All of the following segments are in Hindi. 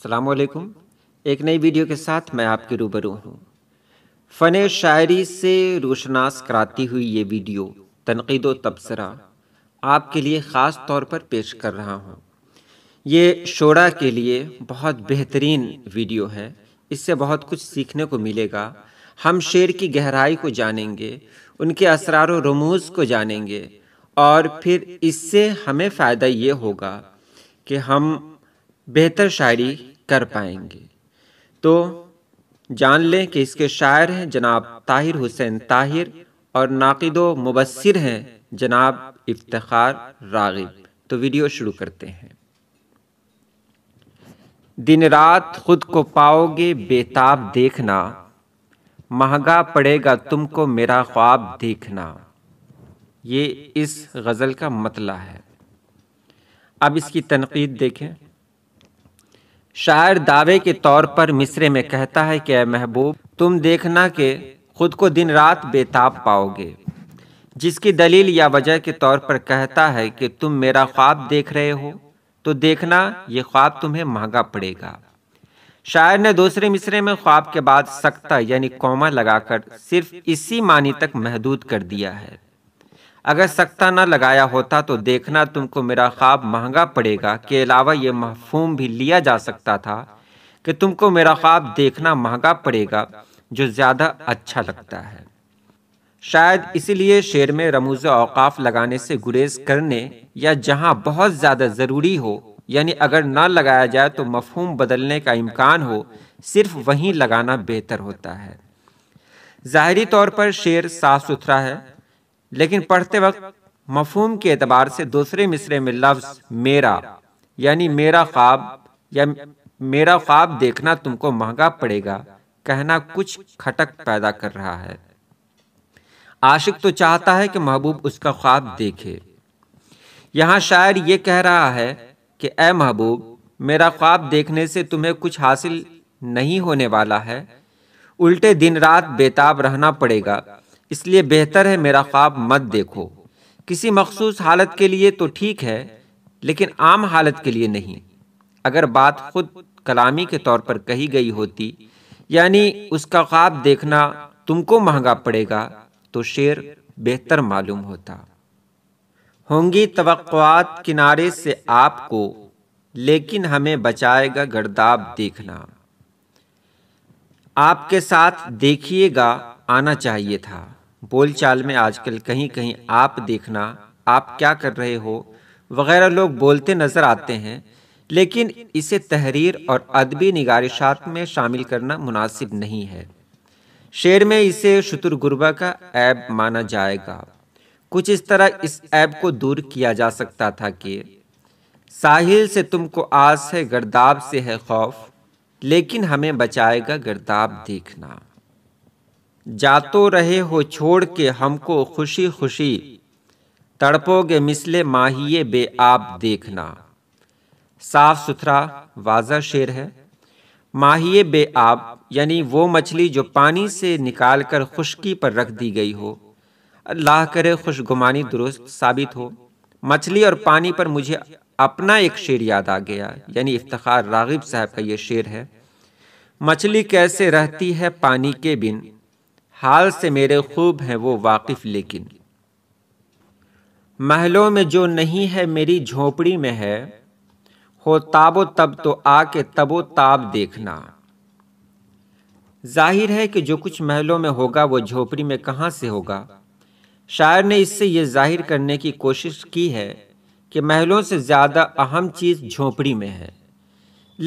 असलकुम एक नई वीडियो के साथ मैं आपके रूबरू हूँ फ़न शायरी से रोशनास कराती हुई ये वीडियो तनकीद तबसरा आपके लिए ख़ास तौर पर पेश कर रहा हूँ ये शोरा के लिए बहुत बेहतरीन वीडियो है इससे बहुत कुछ सीखने को मिलेगा हम शेर की गहराई को जानेंगे उनके असरार रमूज़ को जानेंगे और फिर इससे हमें फ़ायदा ये होगा कि हम बेहतर शायरी कर पाएंगे तो जान लें कि इसके शायर हैं जनाब ताहिर हुसैन ताहिर और नाकिद मुबसर हैं जनाब इफ्तार रागिब तो वीडियो शुरू करते हैं दिन रात खुद को पाओगे बेताब देखना महंगा पड़ेगा तुमको मेरा ख्वाब देखना ये इस गज़ल का मतला है अब इसकी तनकीद देखें शायर दावे के तौर पर मिसरे में कहता है कि महबूब तुम देखना के खुद को दिन रात बेताब पाओगे जिसकी दलील या वजह के तौर पर कहता है कि तुम मेरा ख्वाब देख रहे हो तो देखना ये ख्वाब तुम्हें महंगा पड़ेगा शायर ने दूसरे मिसरे में ख्वाब के बाद सख्ता यानी कौमा लगाकर सिर्फ इसी मानी तक महदूद कर दिया है अगर सख्ता ना लगाया होता तो देखना तुमको मेरा ख्वाब महंगा पड़ेगा के अलावा ये महफूम भी लिया जा सकता था कि तुमको मेरा ख्वाब देखना महंगा पड़ेगा जो ज़्यादा अच्छा लगता है शायद इसीलिए शेर में रमूज अवकाफ लगाने से गुरेज करने या जहाँ बहुत ज़्यादा ज़रूरी हो यानी अगर ना लगाया जाए तो मफहूम बदलने का इम्कान हो सिर्फ वहीं लगाना बेहतर होता है ज़ाहरी तौर पर शेर साफ़ सुथरा है लेकिन पढ़ते वक्त मफहम के एतबार से दूसरे मिसरे में लफ्ज़ मेरा यानी मेरा ख्वाब या मेरा ख्वाब देखना तुमको महंगा पड़ेगा कहना कुछ खटक पैदा कर रहा है आशिक तो चाहता है कि महबूब उसका ख्वाब देखे यहां शायर ये कह रहा है कि ए महबूब मेरा ख्वाब देखने से तुम्हें कुछ हासिल नहीं होने वाला है उल्टे दिन रात बेताब रहना पड़ेगा इसलिए बेहतर है मेरा ख्वाब मत देखो किसी मखसूस हालत के लिए तो ठीक है लेकिन आम हालत के लिए नहीं अगर बात खुद कलामी के तौर पर कही गई होती यानी उसका ख्वाब देखना तुमको महंगा पड़ेगा तो शेर बेहतर मालूम होता होंगी तो किनारे से आपको लेकिन हमें बचाएगा गर्दाब देखना आपके साथ देखिएगा आना चाहिए था बोलचाल में आजकल कहीं कहीं आप देखना आप क्या कर रहे हो वगैरह लोग बोलते नजर आते हैं लेकिन इसे तहरीर और अदबी निगारिशात में शामिल करना मुनासिब नहीं है शेर में इसे शतुरगुरबा का ऐब माना जाएगा कुछ इस तरह इस ऐब को दूर किया जा सकता था कि साहिल से तुमको आस है गर्दाब से है खौफ लेकिन हमें बचाएगा गर्दाब देखना जातो रहे हो छोड़ के हमको खुशी खुशी तड़पोगे मिसले माहिए बे आप देखना साफ सुथरा वाजा शेर है माहिए बे आप यानी वो मछली जो पानी से निकाल कर खुशकी पर रख दी गई हो अल्लाह करे खुशगुमानी दुरुस्त साबित हो मछली और पानी पर मुझे अपना एक शेर याद आ गया यानी इफ्तार रागिब साहब का ये शेर है मछली कैसे रहती है पानी के बिन हाल से मेरे खूब हैं वो वाकिफ लेकिन महलों में जो नहीं है मेरी झोपड़ी में है हो ताबो तब तो आके तबो ताब देखना जाहिर है कि जो कुछ महलों में होगा वो झोपड़ी में कहाँ से होगा शायर ने इससे ये जाहिर करने की कोशिश की है कि महलों से ज़्यादा अहम चीज़ झोपड़ी में है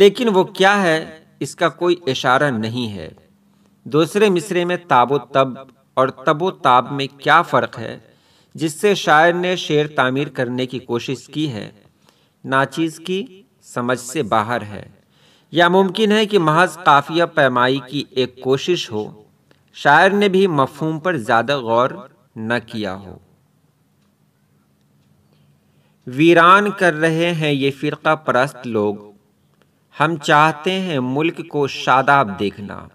लेकिन वो क्या है इसका कोई इशारा नहीं है दूसरे मिसरे में ताबो तब और तबो ताब में क्या फ़र्क है जिससे शायर ने शेर तामीर करने की कोशिश की है नाचीज़ की समझ से बाहर है या मुमकिन है कि महज काफिया पैमाई की एक कोशिश हो शायर ने भी मफहूम पर ज़्यादा गौर न किया हो वीरान कर रहे हैं ये फ़िरका परस्त लोग हम चाहते हैं मुल्क को शादाब देखना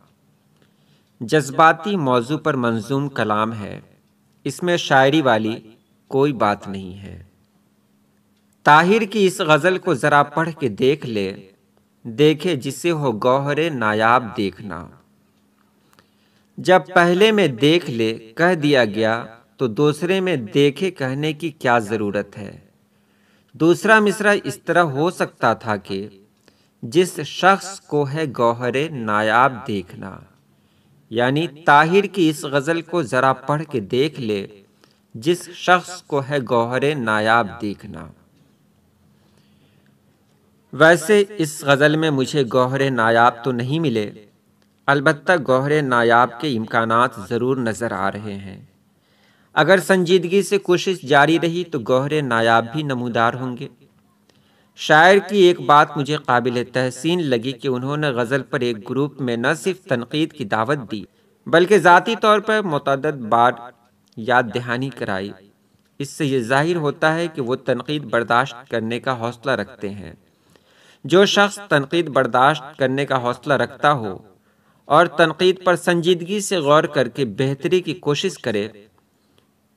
जज्बाती मौजू पर मंजूम कलाम है इसमें शायरी वाली कोई बात नहीं है ताहिर की इस गज़ल को ज़रा पढ़ के देख ले देखे जिसे हो गौहरे नायाब देखना जब पहले में देख ले कह दिया गया तो दूसरे में देखे कहने की क्या ज़रूरत है दूसरा मिसरा इस तरह हो सकता था कि जिस शख्स को है गौहरे नायाब देखना यानी ताहिर की इस गज़ल को ज़रा पढ़ के देख ले जिस शख्स को है गौहरे नायाब देखना वैसे इस गज़ल में मुझे गौहरे नायाब तो नहीं मिले अलबत्त गौहरे नायाब के इम्कान ज़रूर नज़र आ रहे हैं अगर संजीदगी से कोशिश जारी रही तो गौहरे नायाब भी नमूदार होंगे शायर की एक बात मुझे काबिल तहसीन लगी कि उन्होंने गज़ल पर एक ग्रुप में न सिर्फ तनकीद की दावत दी बल्कि ज़ाती तौर पर मतद बार याद दहानी कराई इससे यह जाहिर होता है कि वह तनकीद बर्दाश्त करने का हौसला रखते हैं जो शख्स तनकीद बर्दाश्त करने का हौसला रखता हो और तनकीद पर संजीदगी से गौर करके बेहतरी की कोशिश करे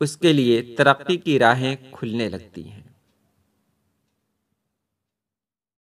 उसके लिए तरक्की की राहें खुलने लगती हैं